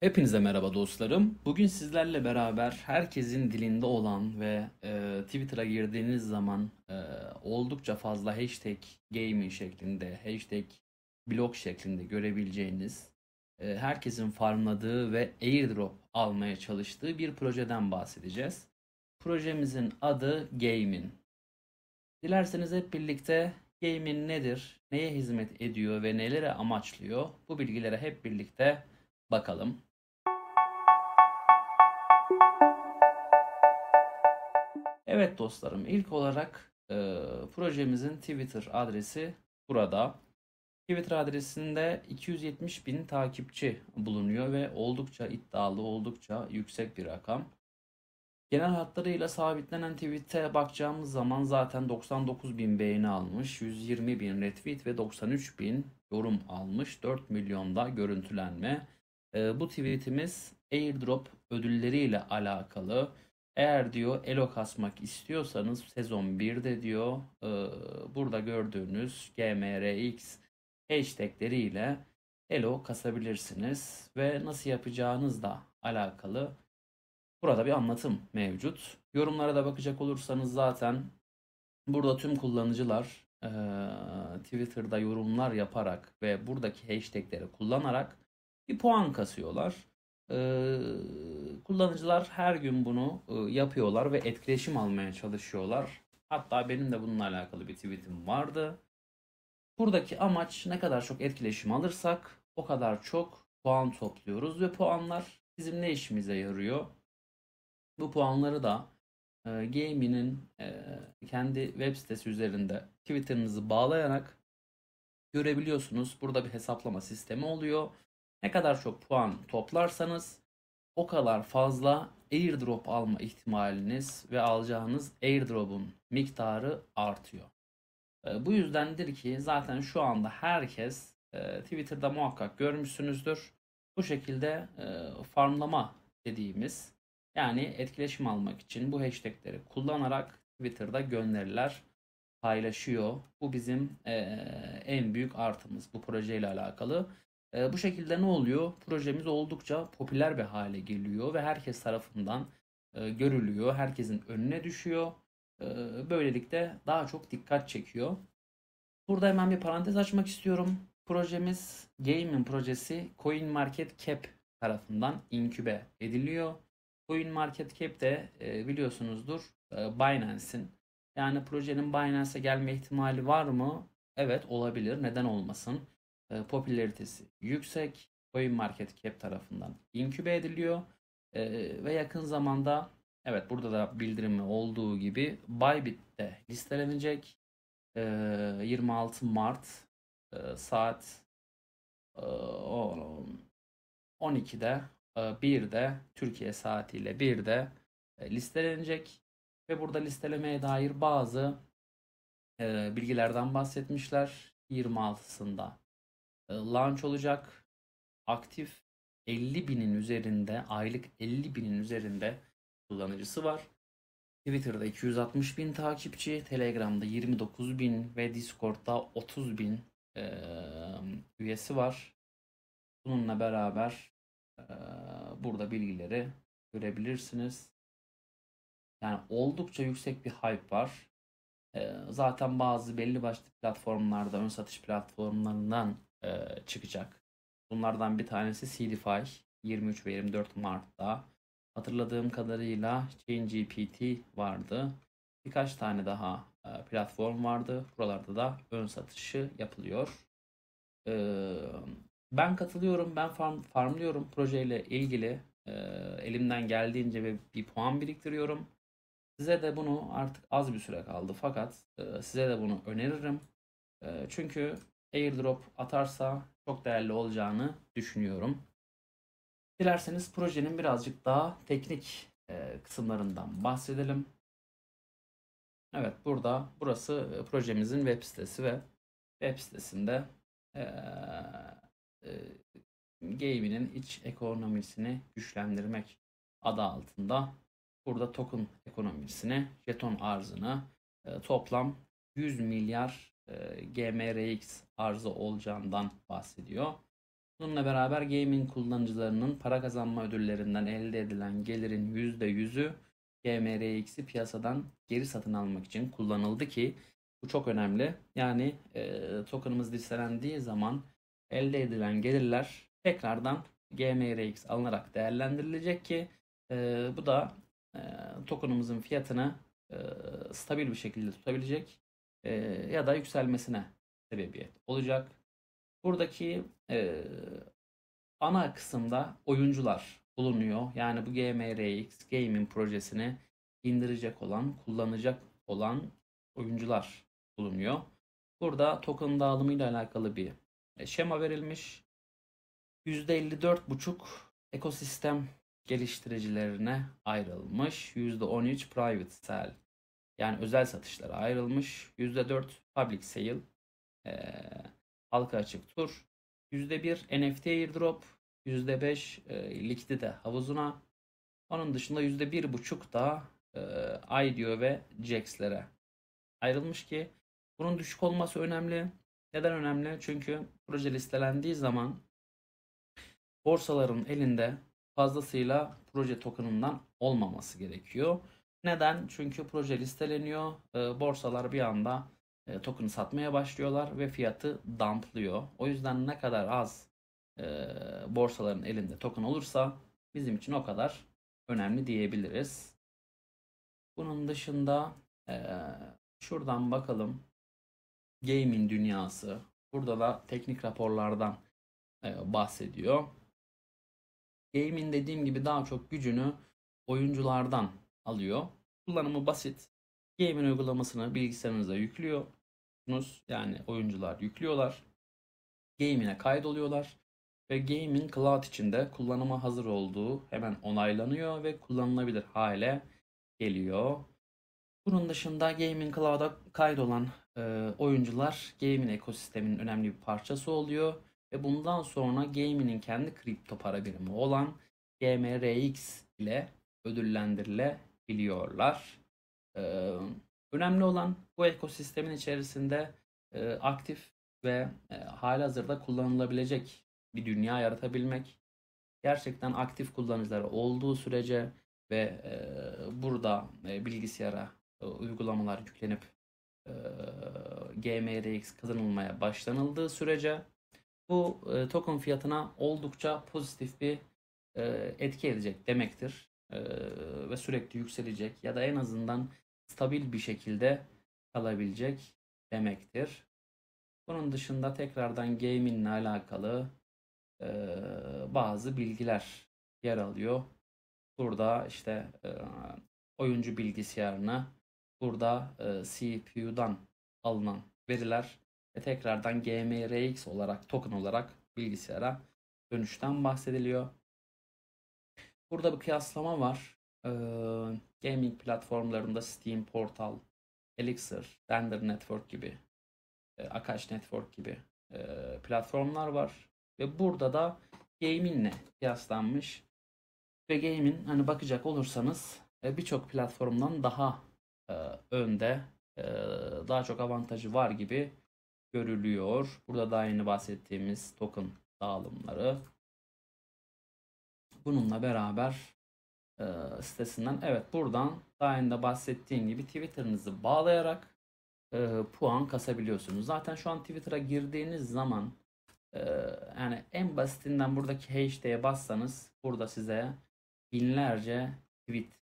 Hepinize merhaba dostlarım. Bugün sizlerle beraber herkesin dilinde olan ve e, Twitter'a girdiğiniz zaman e, oldukça fazla hashtag gaming şeklinde, hashtag blog şeklinde görebileceğiniz, e, herkesin farmladığı ve airdrop almaya çalıştığı bir projeden bahsedeceğiz. Projemizin adı Gaming. Dilerseniz hep birlikte Gaming nedir, neye hizmet ediyor ve nelere amaçlıyor bu bilgilere hep birlikte bakalım. Evet dostlarım ilk olarak e, projemizin Twitter adresi burada. Twitter adresinde 270 bin takipçi bulunuyor ve oldukça iddialı, oldukça yüksek bir rakam. Genel hatlarıyla sabitlenen tweet'e bakacağımız zaman zaten 99 bin beğeni almış, 120 bin retweet ve 93 bin yorum almış, 4 milyonda görüntülenme. E, bu tweetimiz airdrop ödülleriyle alakalı. Eğer diyor elo kasmak istiyorsanız sezon 1'de diyor e, burada gördüğünüz GMRX hashtagleriyle elo kasabilirsiniz ve nasıl yapacağınızla alakalı burada bir anlatım mevcut. Yorumlara da bakacak olursanız zaten burada tüm kullanıcılar e, Twitter'da yorumlar yaparak ve buradaki hashtagleri kullanarak bir puan kasıyorlar. Ee, kullanıcılar her gün bunu e, yapıyorlar ve etkileşim almaya çalışıyorlar. Hatta benim de bununla alakalı bir tweetim vardı. Buradaki amaç ne kadar çok etkileşim alırsak o kadar çok puan topluyoruz ve puanlar bizim ne işimize yarıyor? Bu puanları da e, Gaming'in e, kendi web sitesi üzerinde Twitter'ınızı bağlayarak görebiliyorsunuz. Burada bir hesaplama sistemi oluyor ne kadar çok puan toplarsanız o kadar fazla airdrop alma ihtimaliniz ve alacağınız airdrop'un miktarı artıyor. Ee, bu yüzdendir ki zaten şu anda herkes e, Twitter'da muhakkak görmüşsünüzdür. Bu şekilde e, farmlama dediğimiz yani etkileşim almak için bu hashtagleri kullanarak Twitter'da gönderiler paylaşıyor. Bu bizim e, en büyük artımız bu projeyle alakalı. E, bu şekilde ne oluyor? Projemiz oldukça popüler bir hale geliyor ve herkes tarafından e, görülüyor. Herkesin önüne düşüyor. E, böylelikle daha çok dikkat çekiyor. Burada hemen bir parantez açmak istiyorum. Projemiz Gaming projesi CoinMarketCap tarafından inkübe ediliyor. CoinMarketCap de e, biliyorsunuzdur e, Binance'in. Yani projenin Binance'e gelme ihtimali var mı? Evet olabilir. Neden olmasın? e, popülaritesi yüksek Coin Market Cap tarafından inkübe ediliyor e, ve yakın zamanda evet burada da bildirimi olduğu gibi Bybit'te listelenecek e, 26 Mart e, saat e, 12'de bir de Türkiye saatiyle bir de e, listelenecek ve burada listelemeye dair bazı e, bilgilerden bahsetmişler 26'sında ee, launch olacak. Aktif 50 binin üzerinde, aylık 50 binin üzerinde kullanıcısı var. Twitter'da 260 bin takipçi, Telegram'da 29 bin ve Discord'da 30 bin e, üyesi var. Bununla beraber e, burada bilgileri görebilirsiniz. Yani oldukça yüksek bir hype var. E, zaten bazı belli başlı platformlarda, ön satış platformlarından e, çıkacak. Bunlardan bir tanesi CDFI 23 ve 24 Mart'ta. Hatırladığım kadarıyla GPT vardı. Birkaç tane daha e, platform vardı. Buralarda da ön satışı yapılıyor. E, ben katılıyorum, ben farm, farmlıyorum projeyle ilgili. E, elimden geldiğince bir, bir puan biriktiriyorum. Size de bunu artık az bir süre kaldı fakat e, size de bunu öneririm. E, çünkü airdrop atarsa çok değerli olacağını düşünüyorum. Dilerseniz projenin birazcık daha teknik e, kısımlarından bahsedelim. Evet burada burası e, projemizin web sitesi ve web sitesinde e, e, Game'nin iç ekonomisini güçlendirmek adı altında burada token ekonomisini, jeton arzını e, toplam 100 milyar e, GMRX arzı olacağından bahsediyor. Bununla beraber gaming kullanıcılarının para kazanma ödüllerinden elde edilen gelirin %100'ü GMRX'i piyasadan geri satın almak için kullanıldı ki bu çok önemli. Yani e, tokenımız listelendiği zaman elde edilen gelirler tekrardan GMRX alınarak değerlendirilecek ki e, bu da e, tokenımızın fiyatını e, stabil bir şekilde tutabilecek e, ya da yükselmesine sebebiyet olacak. Buradaki e, ana kısımda oyuncular bulunuyor. Yani bu GMRX Gaming projesini indirecek olan, kullanacak olan oyuncular bulunuyor. Burada token dağılımıyla alakalı bir e, şema verilmiş. %54,5 ekosistem geliştiricilerine ayrılmış. %13 private cell yani özel satışlara ayrılmış. %4 public sale, e, halka açık tur. %1 NFT airdrop, %5 e, likidite havuzuna. Onun dışında %1,5 da e, IDEO ve JAX'lere ayrılmış ki bunun düşük olması önemli. Neden önemli? Çünkü proje listelendiği zaman borsaların elinde fazlasıyla proje tokenından olmaması gerekiyor. Neden? Çünkü proje listeleniyor. E, borsalar bir anda e, token satmaya başlıyorlar ve fiyatı dumplıyor. O yüzden ne kadar az e, borsaların elinde token olursa bizim için o kadar önemli diyebiliriz. Bunun dışında e, şuradan bakalım. Gaming dünyası. Burada da teknik raporlardan e, bahsediyor. Gaming dediğim gibi daha çok gücünü oyunculardan alıyor. Kullanımı basit. Game'in uygulamasını bilgisayarınıza yüklüyorsunuz. Yani oyuncular yüklüyorlar. Game'ine kaydoluyorlar. Ve Game'in Cloud içinde kullanıma hazır olduğu hemen onaylanıyor ve kullanılabilir hale geliyor. Bunun dışında Game'in Cloud'a kaydolan e, oyuncular Game'in ekosisteminin önemli bir parçası oluyor. Ve bundan sonra Game'in kendi kripto para birimi olan GMRX ile ödüllendirilebiliyor biliyorlar. Ee, önemli olan bu ekosistemin içerisinde e, aktif ve e, hali hazırda kullanılabilecek bir dünya yaratabilmek. Gerçekten aktif kullanıcıları olduğu sürece ve e, burada e, bilgisayara e, uygulamalar yüklenip e, GMRX kazanılmaya başlanıldığı sürece bu e, token fiyatına oldukça pozitif bir e, etki edecek demektir. Ee, ve sürekli yükselecek ya da en azından stabil bir şekilde kalabilecek demektir. Bunun dışında tekrardan Gaming ile alakalı e, bazı bilgiler yer alıyor. Burada işte e, oyuncu bilgisayarına, burada e, CPU'dan alınan veriler ve tekrardan GMRX olarak token olarak bilgisayara dönüşten bahsediliyor. Burada bir kıyaslama var. Ee, gaming platformlarında Steam, Portal, Elixir, Dender Network gibi, e, Akash Network gibi e, platformlar var. Ve burada da Gamin'le kıyaslanmış. Ve Gaming hani bakacak olursanız e, birçok platformdan daha e, önde, e, daha çok avantajı var gibi görülüyor. Burada da aynı bahsettiğimiz token dağılımları Bununla beraber e, sitesinden evet buradan daha önce bahsettiğim gibi Twitter'ınızı bağlayarak e, puan kasabiliyorsunuz. Zaten şu an Twitter'a girdiğiniz zaman e, yani en basitinden buradaki hashtag'e bassanız burada size binlerce tweet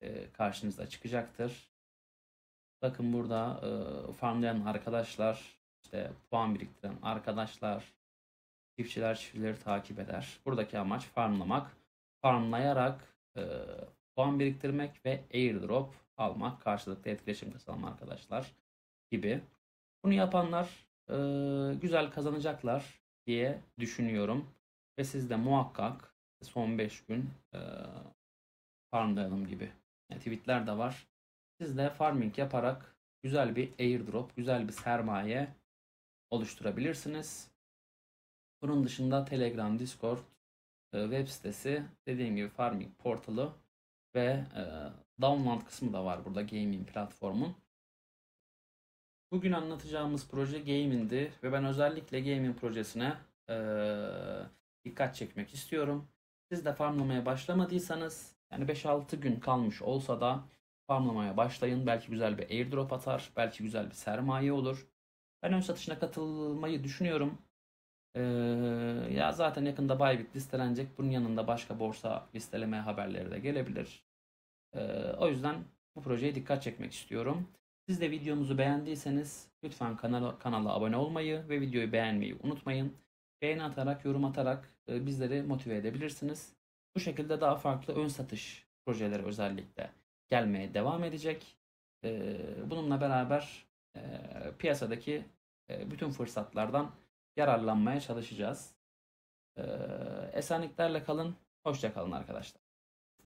e, karşınıza çıkacaktır. Bakın burada e, farmlayan arkadaşlar, işte puan biriktiren arkadaşlar, Çiftçiler çiftçileri takip eder. Buradaki amaç farmlamak. Farmlayarak e, puan biriktirmek ve airdrop almak. Karşılıklı etkileşim kazanma arkadaşlar gibi. Bunu yapanlar e, güzel kazanacaklar diye düşünüyorum. Ve siz de muhakkak son 5 gün e, farmlayalım gibi yani e, tweetler de var. Siz de farming yaparak güzel bir airdrop, güzel bir sermaye oluşturabilirsiniz. Bunun dışında Telegram, Discord, e, web sitesi, dediğim gibi farming portalı ve e, download kısmı da var burada gaming platformun. Bugün anlatacağımız proje gaming'di ve ben özellikle gaming projesine e, dikkat çekmek istiyorum. Siz de farmlamaya başlamadıysanız yani 5-6 gün kalmış olsa da farmlamaya başlayın. Belki güzel bir airdrop atar, belki güzel bir sermaye olur. Ben ön satışına katılmayı düşünüyorum. Ee, ya zaten yakında Bybit listelenecek. Bunun yanında başka borsa listeleme haberleri de gelebilir. Ee, o yüzden bu projeye dikkat çekmek istiyorum. Siz de videomuzu beğendiyseniz lütfen kanala, kanala abone olmayı ve videoyu beğenmeyi unutmayın. Beğeni atarak, yorum atarak e, bizleri motive edebilirsiniz. Bu şekilde daha farklı ön satış projeleri özellikle gelmeye devam edecek. Ee, bununla beraber e, piyasadaki e, bütün fırsatlardan yararlanmaya çalışacağız. Ee, esenliklerle kalın. Hoşça kalın arkadaşlar.